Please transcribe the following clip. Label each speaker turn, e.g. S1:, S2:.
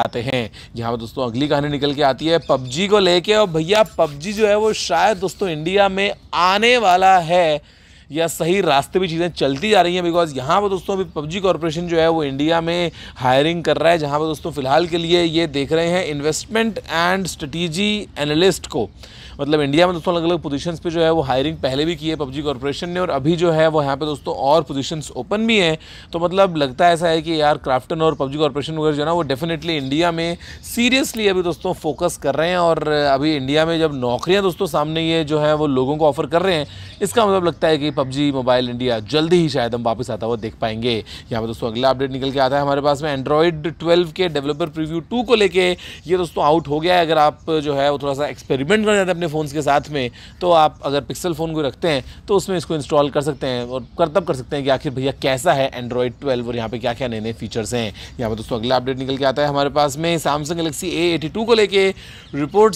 S1: आते हैं यहाँ पर दोस्तों अगली कहानी निकल के आती है पबजी को लेके और भैया पबजी जो है वो शायद दोस्तों इंडिया में आने वाला है या सही रास्ते भी चीज़ें चलती जा रही हैं बिकॉज यहाँ पर दोस्तों अभी पबजी कॉरपोरेशन जो है वो इंडिया में हायरिंग कर रहा है जहाँ पर दोस्तों फिलहाल के लिए ये देख रहे हैं इन्वेस्टमेंट एंड स्ट्रेटेजी एनालिस्ट को मतलब इंडिया में दोस्तों अलग अलग पोजीशंस पे जो है वो हायरिंग पहले भी की है पबजी कॉरपोरेशन ने और अभी जो है वो यहाँ पे दोस्तों और पोजीशंस ओपन भी हैं तो मतलब लगता है ऐसा है कि यार क्राफ्टन और पबजी कॉरपोरेशन वगैरह जो है ना वो डेफिनेटली इंडिया में सीरियसली अभी दोस्तों फोकस कर रहे हैं और अभी इंडिया में जब नौकरियाँ दोस्तों सामने ये जो है वो लोगों को ऑफर कर रहे हैं इसका मतलब लगता है कि पबजी मोबाइल इंडिया जल्दी ही शायद हम वापस आता हुआ देख पाएंगे यहाँ पर दोस्तों अगला अपडेट निकल के आता है हमारे पास में एंड्रॉयड ट्वेल्व के डेवलपर प्रिव्यू टू को लेके ये दोस्तों आउट हो गया है अगर आप जो है वो थोड़ा सा एक्सपेरिमेंट करना चाहते हैं अपने फोन के साथ में तो आप अगर पिक्सल फ़ोन को रखते हैं तो उसमें इसको इंस्टॉल कर सकते हैं और कर तब कर सकते हैं कि आखिर भैया कैसा है एंड्रॉयड ट्वेल्व और यहाँ पे क्या क्या नए नए फीचर्स हैं यहाँ पर दोस्तों अगला अपडेट निकल के आता है हमारे पास में Samsung Galaxy A eighty two को लेकर रिपोर्ट